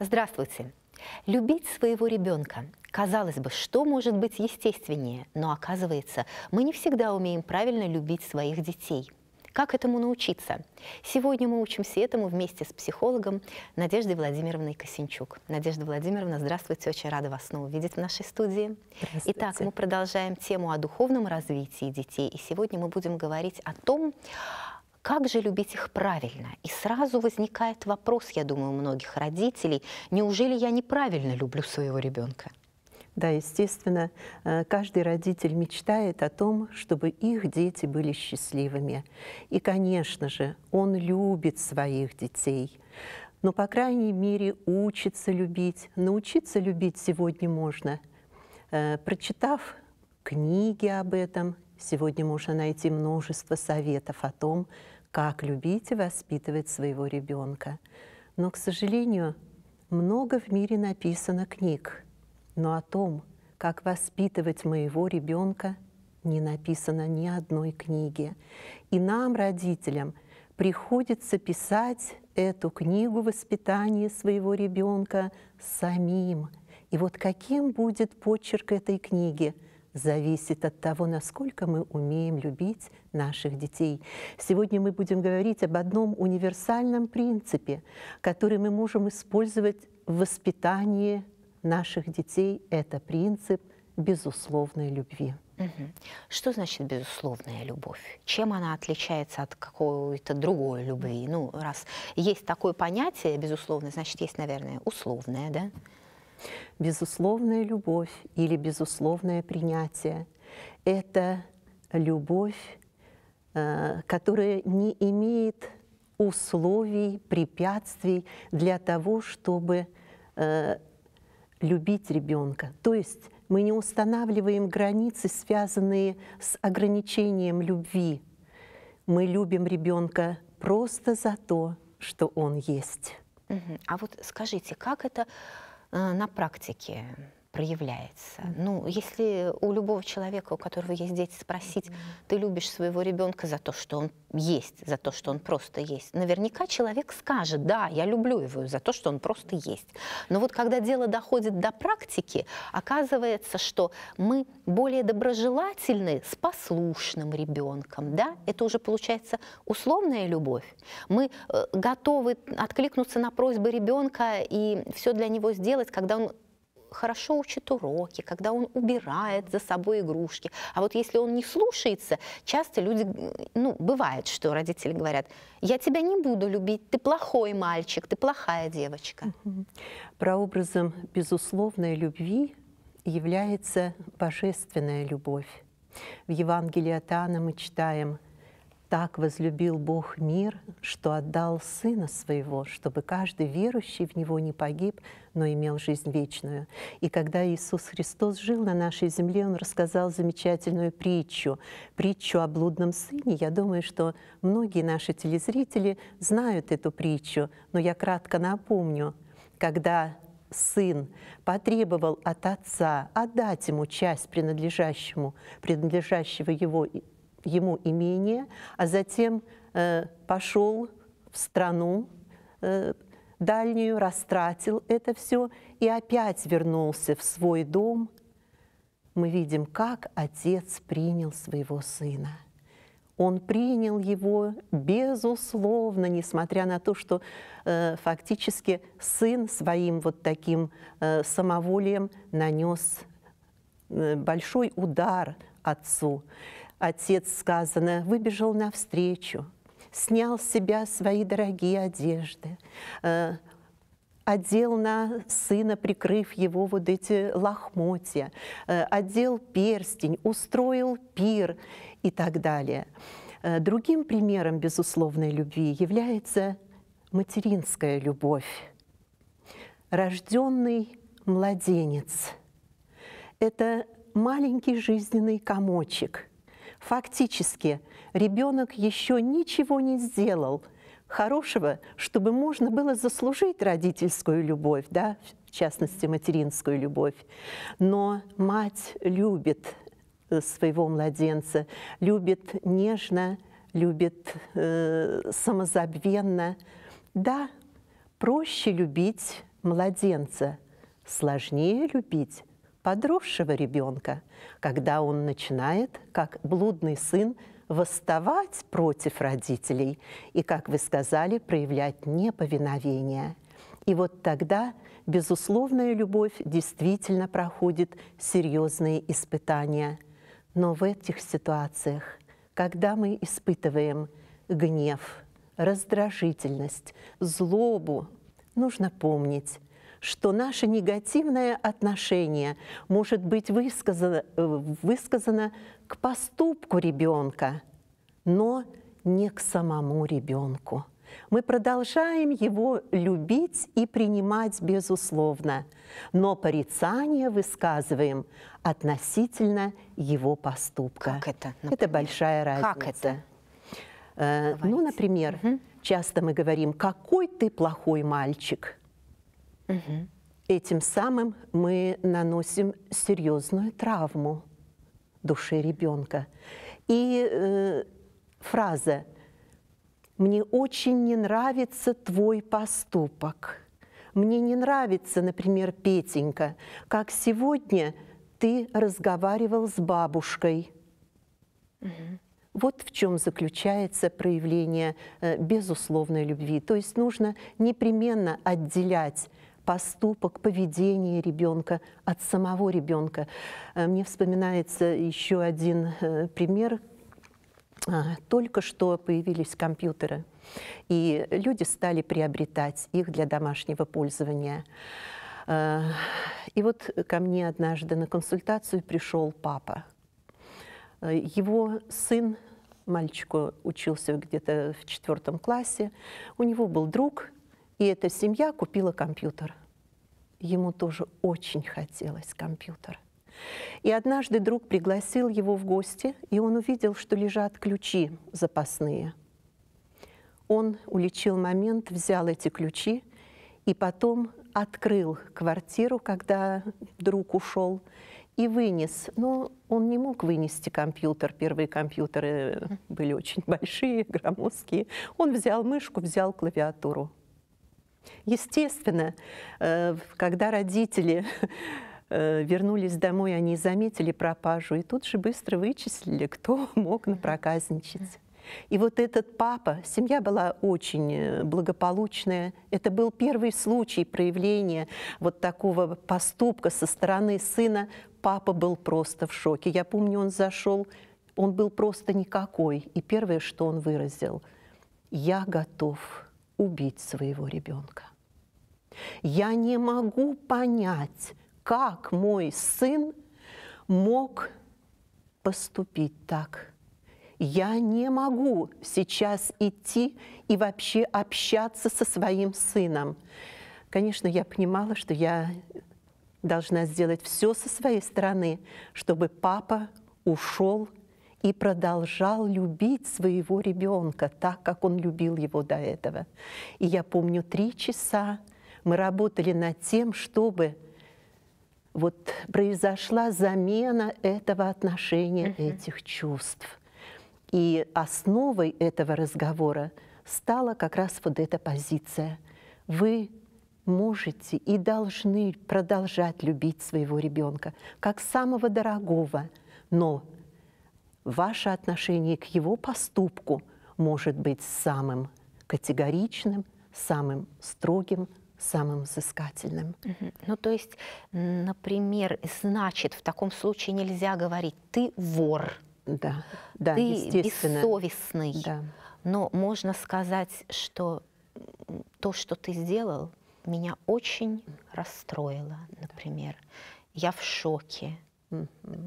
Здравствуйте! Любить своего ребенка. Казалось бы, что может быть естественнее, но оказывается, мы не всегда умеем правильно любить своих детей. Как этому научиться? Сегодня мы учимся этому вместе с психологом Надеждой Владимировной Косинчук. Надежда Владимировна, здравствуйте, очень рада вас снова видеть в нашей студии. Итак, мы продолжаем тему о духовном развитии детей, и сегодня мы будем говорить о том, как же любить их правильно? И сразу возникает вопрос, я думаю, у многих родителей, неужели я неправильно люблю своего ребенка? Да, естественно, э, каждый родитель мечтает о том, чтобы их дети были счастливыми. И, конечно же, он любит своих детей но, по крайней мере, учится любить. Научиться любить сегодня можно, э, прочитав книги об этом, Сегодня можно найти множество советов о том, как любить и воспитывать своего ребенка. Но, к сожалению, много в мире написано книг, но о том, как воспитывать моего ребенка, не написано ни одной книги. И нам, родителям, приходится писать эту книгу воспитания своего ребенка самим. И вот каким будет почерк этой книги – зависит от того, насколько мы умеем любить наших детей. Сегодня мы будем говорить об одном универсальном принципе, который мы можем использовать в воспитании наших детей. Это принцип безусловной любви. Что значит безусловная любовь? Чем она отличается от какой-то другой любви? Ну, раз есть такое понятие безусловное, значит, есть, наверное, условное, да? Безусловная любовь или безусловное принятие – это любовь, э, которая не имеет условий, препятствий для того, чтобы э, любить ребенка. То есть мы не устанавливаем границы, связанные с ограничением любви. Мы любим ребенка просто за то, что он есть. А вот скажите, как это Э, на практике? проявляется. Mm -hmm. Ну, если у любого человека, у которого есть дети, спросить, mm -hmm. ты любишь своего ребенка за то, что он есть, за то, что он просто есть, наверняка человек скажет, да, я люблю его за то, что он просто есть. Но вот когда дело доходит до практики, оказывается, что мы более доброжелательны с послушным ребенком, да, это уже получается условная любовь. Мы э, готовы откликнуться на просьбы ребенка и все для него сделать, когда он хорошо учит уроки, когда он убирает за собой игрушки. А вот если он не слушается, часто люди, ну, бывает, что родители говорят, я тебя не буду любить, ты плохой мальчик, ты плохая девочка. Про образом безусловной любви является божественная любовь. В Евангелии от Анна мы читаем – так возлюбил Бог мир, что отдал Сына Своего, чтобы каждый верующий в Него не погиб, но имел жизнь вечную. И когда Иисус Христос жил на нашей земле, Он рассказал замечательную притчу, притчу о блудном сыне. Я думаю, что многие наши телезрители знают эту притчу, но я кратко напомню. Когда сын потребовал от отца отдать ему часть принадлежащему, принадлежащего его ему имение, а затем э, пошел в страну э, дальнюю, растратил это все и опять вернулся в свой дом. Мы видим, как отец принял своего сына. Он принял его безусловно, несмотря на то, что э, фактически сын своим вот таким э, самоволием нанес э, большой удар отцу. Отец, сказано, выбежал навстречу, снял с себя свои дорогие одежды, э, одел на сына, прикрыв его вот эти лохмотья, э, одел перстень, устроил пир и так далее. Э, другим примером безусловной любви является материнская любовь. Рожденный младенец – это маленький жизненный комочек – Фактически ребенок еще ничего не сделал хорошего, чтобы можно было заслужить родительскую любовь, да, в частности материнскую любовь. Но мать любит э, своего младенца, любит нежно, любит э, самозабвенно. Да, проще любить младенца, сложнее любить подросшего ребенка, когда он начинает, как блудный сын, восставать против родителей и, как вы сказали, проявлять неповиновение. И вот тогда безусловная любовь действительно проходит серьезные испытания. Но в этих ситуациях, когда мы испытываем гнев, раздражительность, злобу, нужно помнить, что наше негативное отношение может быть высказано, э, высказано к поступку ребенка, но не к самому ребенку. Мы продолжаем его любить и принимать безусловно, но порицание высказываем относительно его поступка. Как это? Например? Это большая разница. Как это? Э, ну, например, угу. часто мы говорим, какой ты плохой мальчик. Угу. И самым мы наносим серьезную травму души ребенка. И э, фраза «Мне очень не нравится твой поступок». Мне не нравится, например, Петенька, как сегодня ты разговаривал с бабушкой. Угу. Вот в чем заключается проявление э, безусловной любви. То есть нужно непременно отделять поступок, поведение ребенка от самого ребенка. Э, мне вспоминается еще один э, пример. А, только что появились компьютеры, и люди стали приобретать их для домашнего пользования. Э, и вот ко мне однажды на консультацию пришел папа. Его сын, мальчику учился где-то в четвертом классе, у него был друг, и эта семья купила компьютер. Ему тоже очень хотелось компьютер. И однажды друг пригласил его в гости, и он увидел, что лежат ключи запасные. Он уличил момент, взял эти ключи и потом открыл квартиру, когда друг ушел, и вынес. Но он не мог вынести компьютер. Первые компьютеры были очень большие, громоздкие. Он взял мышку, взял клавиатуру. Естественно, э, когда родители э, вернулись домой, они заметили пропажу и тут же быстро вычислили, кто мог напроказничать. И вот этот папа, семья была очень э, благополучная. Это был первый случай проявления вот такого поступка со стороны сына. Папа был просто в шоке. Я помню, он зашел, он был просто никакой. И первое, что он выразил, я готов убить своего ребенка. Я не могу понять, как мой сын мог поступить так. Я не могу сейчас идти и вообще общаться со своим сыном. Конечно, я понимала, что я должна сделать все со своей стороны, чтобы папа ушел и продолжал любить своего ребенка так, как он любил его до этого. И я помню, три часа мы работали над тем, чтобы вот произошла замена этого отношения, uh-huh. этих чувств. И основой этого разговора стала как раз вот эта позиция. Вы можете и должны продолжать любить своего ребенка как самого дорогого, но ваше отношение к его поступку может быть самым категоричным, самым строгим, самым взыскательным. Ну, то есть, например, значит, в таком случае нельзя говорить «ты вор», да, да, «ты бессовестный», да. но можно сказать, что то, что ты сделал, меня очень расстроило, например. Да. Я в шоке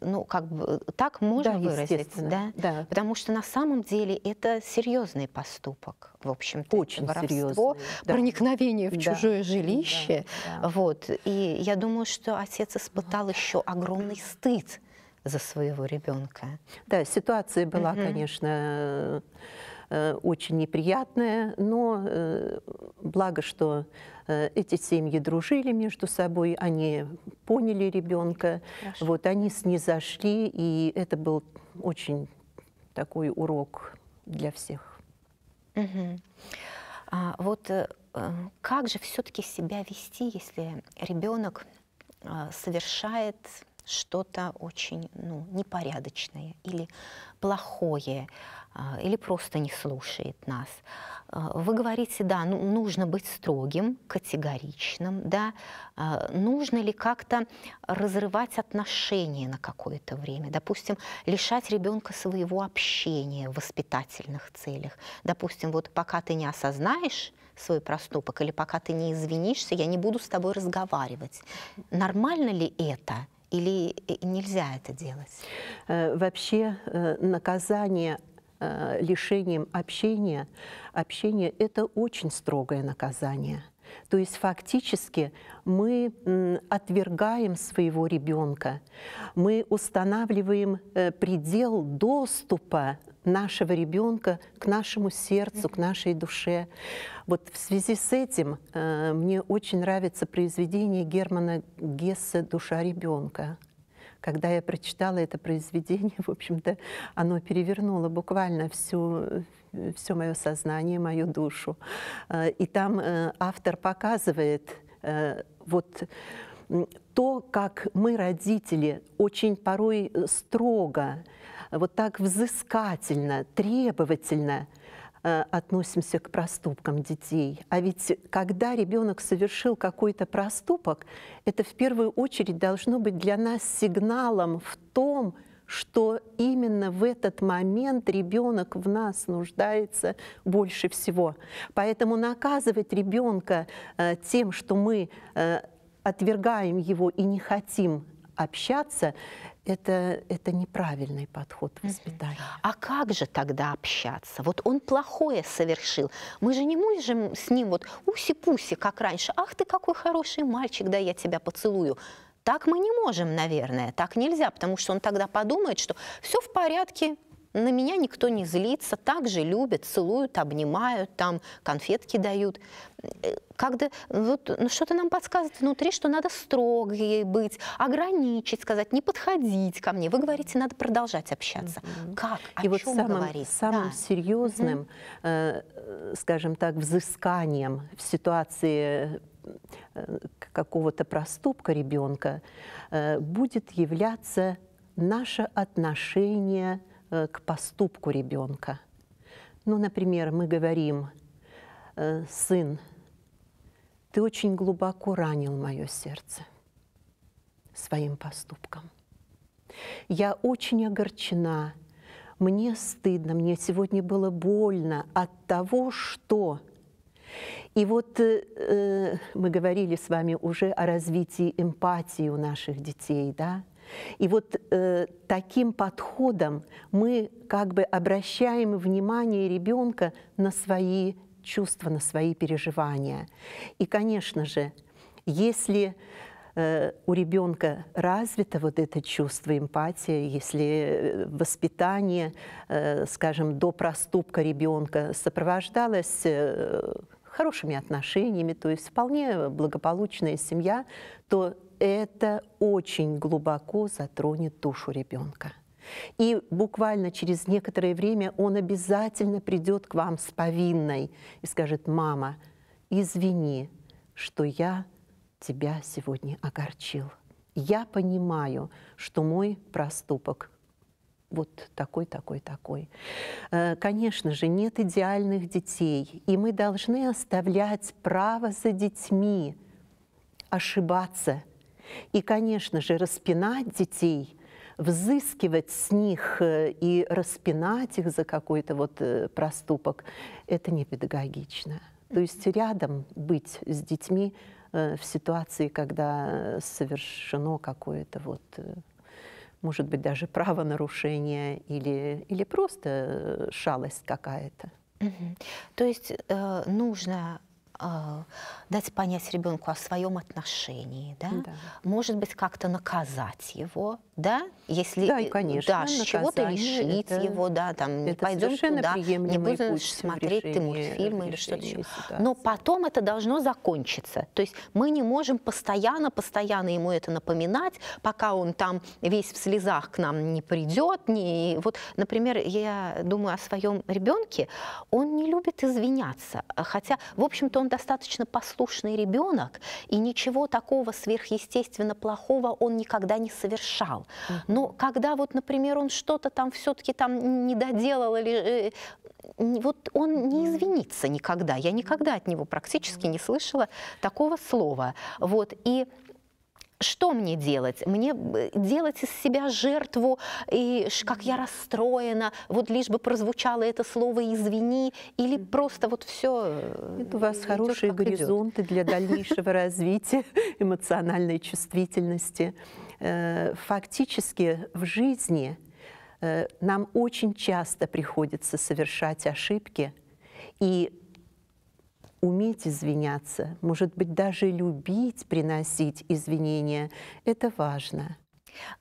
ну, как бы э, так можно да, выразить, да? да? Потому что на самом деле это серьезный поступок, в общем-то. Очень серьезный. Да. Проникновение в да. чужое жилище. Да, да. Вот. И я думаю, что отец испытал еще огромный стыд за своего ребенка. Да, ситуация была, mm конечно, Э, очень неприятное, но э, благо, что э, эти семьи дружили между собой, они поняли ребенка, вот они снизошли, и это был очень такой урок для всех. Угу. А, вот как же все-таки себя вести, если ребенок совершает что-то очень ну, непорядочное или плохое, а, или просто не слушает нас. А, вы говорите, да, ну, нужно быть строгим, категоричным, да, а, нужно ли как-то разрывать отношения на какое-то время, допустим, лишать ребенка своего общения в воспитательных целях, допустим, вот пока ты не осознаешь, свой проступок, или пока ты не извинишься, я не буду с тобой разговаривать. Нормально ли это? или э, нельзя это делать? Э, вообще э, наказание лишением общения, общение – это очень строгое наказание. То есть фактически мы отвергаем своего ребенка, мы устанавливаем э, предел доступа нашего ребенка к нашему сердцу, к нашей душе. Вот в связи с этим э, мне очень нравится произведение Германа Гесса «Душа ребенка». Когда я прочитала это произведение, в общем-то, оно перевернуло буквально всю, все мое сознание, мою душу. Э, и там э, автор показывает э, вот то, как мы, родители, очень порой строго, вот так взыскательно, требовательно относимся к проступкам детей. А ведь когда ребенок совершил какой-то проступок, это в первую очередь должно быть для нас сигналом в том, что что именно в этот момент ребенок в нас нуждается больше всего. Поэтому наказывать ребенка э, тем, что мы э, отвергаем его и не хотим общаться, это, это неправильный подход воспитания. А как же тогда общаться? Вот он плохое совершил. Мы же не можем с ним вот уси-пуси, как раньше. Ах ты какой хороший мальчик, да я тебя поцелую. Так мы не можем, наверное, так нельзя, потому что он тогда подумает, что все в порядке, на меня никто не злится, так же любят, целуют, обнимают, там конфетки дают. Э, когда вот ну, что-то нам подсказывает внутри, что надо строгой быть, ограничить, сказать, не подходить ко мне. Вы говорите, надо продолжать общаться. Mm-hmm. Как? О И вот самым, говорить? самым да. серьезным, mm-hmm. Э, э, скажем так, взысканием в ситуации Э, какого-то проступка ребенка э, будет являться наше отношение э, к поступку ребенка. Ну, например, мы говорим, сын, ты очень глубоко ранил мое сердце своим поступком. Я очень огорчена, мне стыдно, мне сегодня было больно от того, что и вот э, э, мы говорили с вами уже о развитии эмпатии у наших детей, да? И вот э, таким подходом мы как бы обращаем внимание ребенка на свои чувства, на свои переживания. И, конечно же, если э, у ребенка развито вот это чувство эмпатии, если э, воспитание, э, скажем, до проступка ребенка сопровождалось э, хорошими отношениями, то есть вполне благополучная семья, то это очень глубоко затронет душу ребенка. И буквально через некоторое время он обязательно придет к вам с повинной и скажет, мама, извини, что я тебя сегодня огорчил. Я понимаю, что мой проступок вот такой, такой, такой. Э, конечно же, нет идеальных детей, и мы должны оставлять право за детьми ошибаться. И, конечно же, распинать детей – взыскивать с них э, и распинать их за какой-то вот э, проступок, это не педагогично. То есть рядом быть с детьми в ситуации, когда совершено какое-то вот может быть, даже правонарушение или, или просто э, шалость какая-то. Угу. То есть э, нужно а, дать понять ребенку о своем отношении, да? да. Может быть, как-то наказать его, да? Если, да, и, э, конечно. Да, чего-то лишить это, его, да, там, не пойдем туда, не будем смотреть решение, ты мультфильмы или что-то еще. Но потом это должно закончиться. То есть мы не можем постоянно, постоянно ему это напоминать, пока он там весь в слезах к нам не придет. Не... Вот, например, я думаю о своем ребенке, он не любит извиняться, хотя, в общем-то, он достаточно послушный ребенок, и ничего такого сверхъестественно плохого он никогда не совершал. Но когда вот, например, он что-то там все-таки там не доделал или э, вот он не извинится никогда. Я никогда от него практически не слышала такого слова. Вот. И что мне делать? Мне э, делать из себя жертву, и как я расстроена, вот лишь бы прозвучало это слово «извини», или просто вот все... Э, это у вас идет, хорошие горизонты идет. для дальнейшего развития эмоциональной чувствительности. Э, фактически в жизни нам очень часто приходится совершать ошибки, и уметь извиняться, может быть, даже любить приносить извинения, это важно.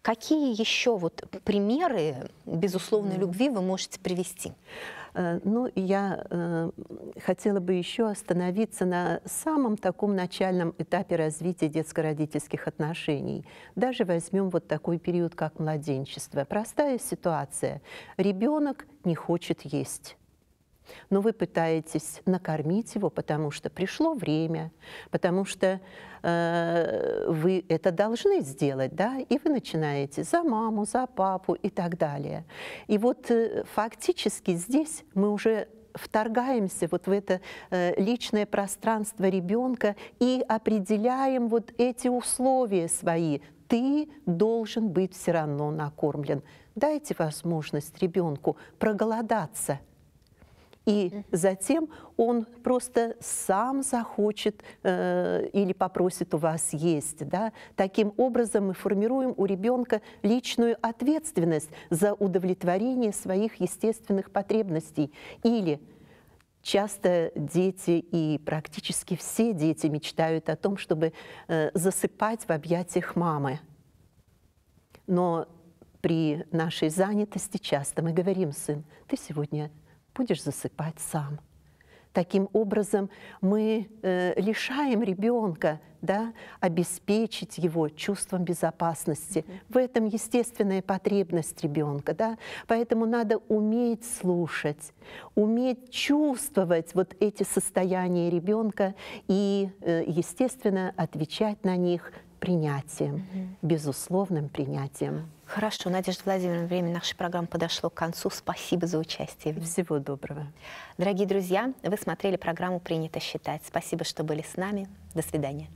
Какие еще вот примеры безусловной mm. любви вы можете привести? Э, ну, я э, хотела бы еще остановиться на самом таком начальном этапе развития детско-родительских отношений. Даже возьмем вот такой период, как младенчество. Простая ситуация. Ребенок не хочет есть но вы пытаетесь накормить его, потому что пришло время, потому что э, вы это должны сделать, да, и вы начинаете за маму, за папу и так далее. И вот э, фактически здесь мы уже вторгаемся вот в это э, личное пространство ребенка и определяем вот эти условия свои. Ты должен быть все равно накормлен. Дайте возможность ребенку проголодаться – и затем он просто сам захочет э, или попросит у вас есть. Да? Таким образом мы формируем у ребенка личную ответственность за удовлетворение своих естественных потребностей. Или Часто дети и практически все дети мечтают о том, чтобы э, засыпать в объятиях мамы. Но при нашей занятости часто мы говорим, сын, ты сегодня будешь засыпать сам. Таким образом мы э, лишаем ребенка да, обеспечить его чувством безопасности. В этом естественная потребность ребенка. Да? Поэтому надо уметь слушать, уметь чувствовать вот эти состояния ребенка и, э, естественно, отвечать на них принятием, угу. безусловным принятием. Хорошо, Надежда Владимировна, время нашей программы подошло к концу. Спасибо за участие. Всего доброго. Дорогие друзья, вы смотрели программу «Принято считать». Спасибо, что были с нами. До свидания.